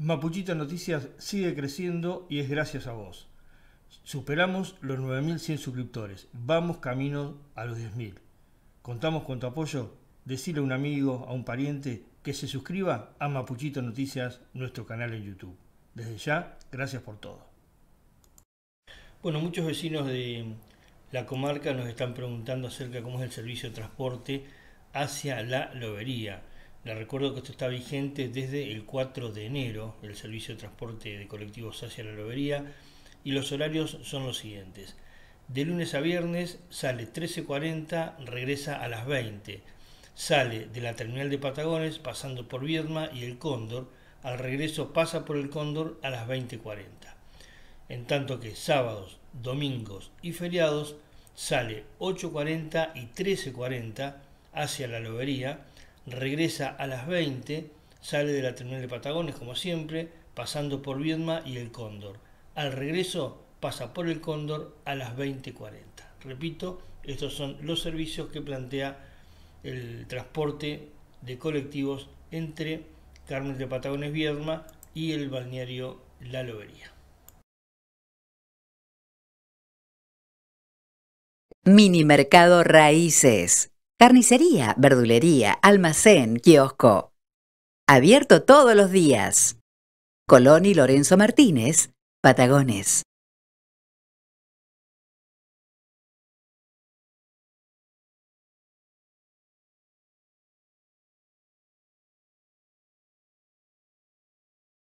Mapuchito Noticias sigue creciendo y es gracias a vos. Superamos los 9.100 suscriptores. Vamos camino a los 10.000. Contamos con tu apoyo. Decirle a un amigo, a un pariente, que se suscriba a Mapuchito Noticias, nuestro canal en YouTube. Desde ya, gracias por todo. Bueno, muchos vecinos de la comarca nos están preguntando acerca de cómo es el servicio de transporte hacia la lobería. Les recuerdo que esto está vigente desde el 4 de enero, el servicio de transporte de colectivos hacia la lobería, y los horarios son los siguientes. De lunes a viernes sale 13.40, regresa a las 20. Sale de la terminal de Patagones pasando por Viedma y el Cóndor. Al regreso pasa por el Cóndor a las 20.40. En tanto que sábados, domingos y feriados sale 8.40 y 13.40 hacia la lobería regresa a las 20, sale de la terminal de Patagones como siempre, pasando por Viedma y el Cóndor. Al regreso pasa por el Cóndor a las 20.40. Repito, estos son los servicios que plantea el transporte de colectivos entre Carmen de Patagones Viedma y el balneario La Lobería. Mini Mercado Raíces Carnicería, verdulería, almacén, kiosco. Abierto todos los días. Colón y Lorenzo Martínez, Patagones.